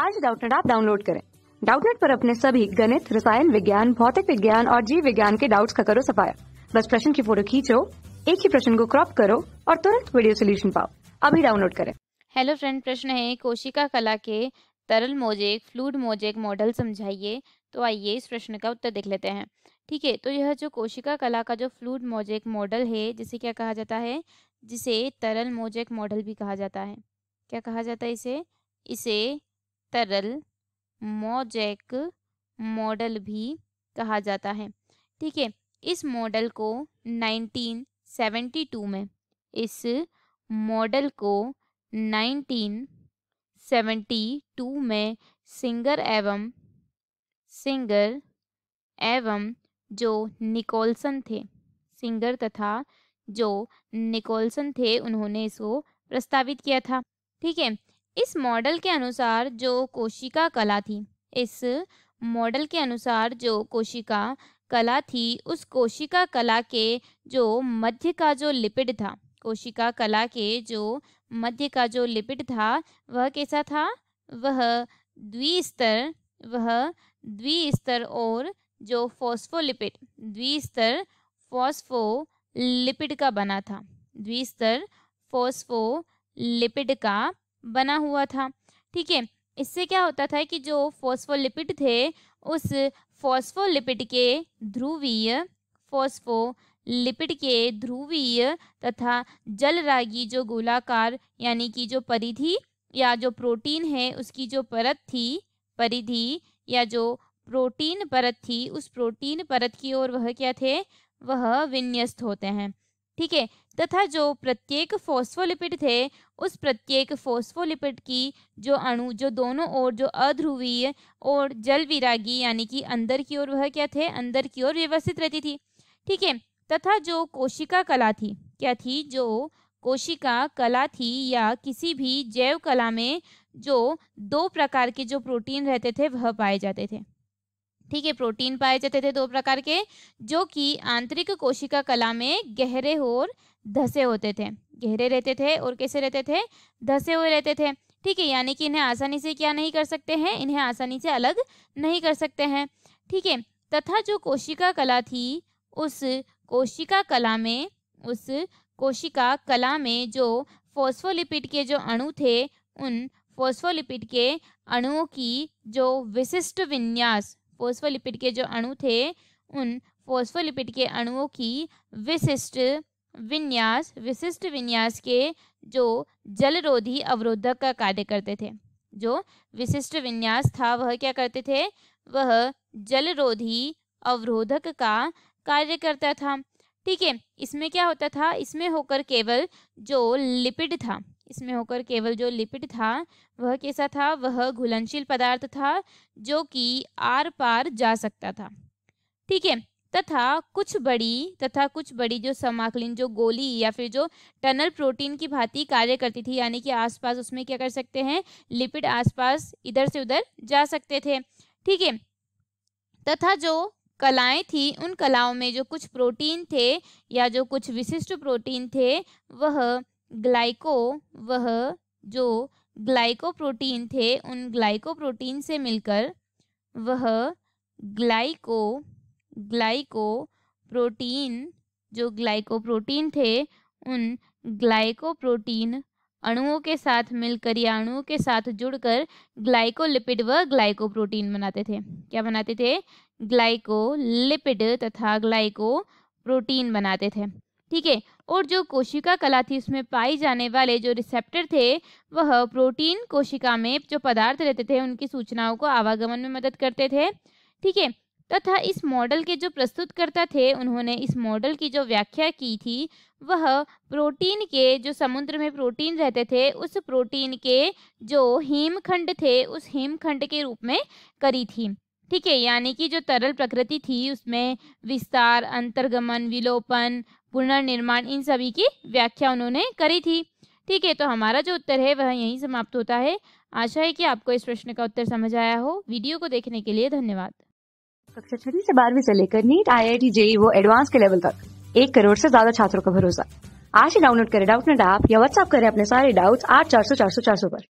आज डाउटनेट आप डाउनलोड करें डाउटनेट पर अपने सभी गणित रसायन विज्ञान भौतिक विज्ञान और जीव विज्ञान के डाउट्स का करो सफाया बस प्रश्न की फोटो खींचो एक ही प्रश्न को क्रॉप करो और तुरंत वीडियो सोल्यूशन पाओ अभी डाउनलोड करें हेलो फ्रेंड प्रश्न है कोशिका कला के तरल मोजेक फ्लूड मोजेक मॉडल समझाइए तो आइए इस प्रश्न का उत्तर देख लेते हैं ठीक है तो यह जो कोशिका कला का जो फ्लूड मोजेक मॉडल है जिसे क्या कहा जाता है जिसे तरल मोजेक मॉडल भी कहा जाता है क्या कहा जाता है इसे इसे तरल मोजैक मॉडल भी कहा जाता है ठीक है इस मॉडल को 1972 में इस मॉडल को 1972 में सिंगर एवं सिंगर एवं जो निकोलसन थे सिंगर तथा जो निकोलसन थे उन्होंने इसको प्रस्तावित किया था ठीक है इस मॉडल के अनुसार जो कोशिका कला थी इस मॉडल के अनुसार जो कोशिका कला थी उस कोशिका कला के जो मध्य का जो लिपिड था कोशिका कला के जो मध्य का जो लिपिड था वह कैसा था वह द्विस्तर वह द्विस्तर और जो फॉस्फोलिपिड द्विस्तर फॉस्फोलिपिड का बना था द्विस्तर फॉस्फोलिपिड का बना हुआ था ठीक है इससे क्या होता था कि जो फॉस्फोलिपिड थे उस फॉस्फोलिपिड के ध्रुवीय फोस्फोलिपिड के ध्रुवीय तथा जलरागी जो गोलाकार यानी कि जो परिधि या जो प्रोटीन है उसकी जो परत थी परिधि या जो प्रोटीन परत थी उस प्रोटीन परत की ओर वह क्या थे वह विन्यस्त होते हैं ठीक है तथा जो प्रत्येक फोस्फोलिपिड थे उस प्रत्येक फोस्फोलिपिड की जो अणु जो दोनों ओर जो अध्रुवीय और जल विरागी यानी कि अंदर की ओर वह क्या थे अंदर की ओर व्यवस्थित रहती थी ठीक है तथा जो कोशिका कला थी क्या थी जो कोशिका कला थी या किसी भी जैव कला में जो दो प्रकार के जो प्रोटीन रहते थे वह पाए जाते थे ठीक है प्रोटीन पाए जाते थे दो प्रकार के जो कि आंतरिक कोशिका कला में गहरे और धसे होते थे गहरे रहते थे और कैसे रहते थे धसे हुए रहते थे ठीक है यानी कि इन्हें आसानी से क्या नहीं कर सकते हैं इन्हें आसानी से अलग नहीं कर सकते हैं ठीक है तथा जो कोशिका कला थी उस कोशिका कला में उस कोशिका कला में जो फोस्फोलिपिड के जो अणु थे उन फोस्फोलिपिड के अणुओं की जो विशिष्ट विन्यास फोस्फोलिपिड के जो अणु थे उन फोस्फोलिपिड के अणुओं की विशिष्ट विन्यास विशिष्ट विन्यास के जो जलरोधी अवरोधक का कार्य करते थे जो विशिष्ट विन्यास था वह क्या करते थे वह जलरोधी अवरोधक का कार्य करता था ठीक है इसमें क्या होता था इसमें होकर केवल जो लिपिड था इसमें होकर केवल जो लिपिड था वह कैसा था वह घुलनशील पदार्थ था जो कि आर पार जा सकता था ठीक है तथा कुछ बड़ी तथा कुछ बड़ी जो समाकलिन जो गोली या फिर जो टनल प्रोटीन की भांति कार्य करती थी यानी कि आसपास उसमें क्या कर सकते हैं लिपिड आसपास इधर से उधर जा सकते थे ठीक है तथा जो कलाएं थी उन कलाओं में जो कुछ प्रोटीन थे या जो कुछ विशिष्ट प्रोटीन थे वह ग्लाइको वह जो ग्लाइकोप्रोटीन थे उन ग्लाइकोप्रोटीन से मिलकर वह ग्लाइको ग्लाइको प्रोटीन जो ग्लाइकोप्रोटीन थे उन ग्लाइकोप्रोटीन अणुओं के साथ मिलकर या अणुओं के साथ जुड़कर ग्लाइकोलिपिड व ग्लाइकोप्रोटीन बनाते थे क्या बनाते थे ग्लाइकोलिपिड तथा ग्लाइको प्रोटीन बनाते थे ठीक है और जो कोशिका कला थी उसमें पाए जाने वाले जो रिसेप्टर थे वह प्रोटीन कोशिका में जो पदार्थ रहते थे उनकी सूचनाओं को आवागमन में मदद करते थे ठीक है तथा इस मॉडल के जो प्रस्तुतकर्ता थे उन्होंने इस मॉडल की जो व्याख्या की थी वह प्रोटीन के जो समुद्र में प्रोटीन रहते थे उस प्रोटीन के जो हिमखंड थे उस हिमखंड के रूप में करी थी ठीक है यानी कि जो तरल प्रकृति थी उसमें विस्तार अंतर्गमन विलोपन पुनर्निर्माण इन सभी की व्याख्या उन्होंने करी थी ठीक है तो हमारा जो उत्तर है वह यहीं समाप्त होता है आशा है कि आपको इस प्रश्न का उत्तर समझ आया हो वीडियो को देखने के लिए धन्यवाद कक्षा छठी से बारहवीं से लेकर NEET I I T JEE वो एडवांस के लेवल तक एक करोड़ से ज्यादा छात्रों का भरोसा आज ही डाउनलोड करें डाउट नेट ऐप या व्हाट्सअप करें अपने सारे डाउट्स आठ चार सौ चार सौ चार सौ पर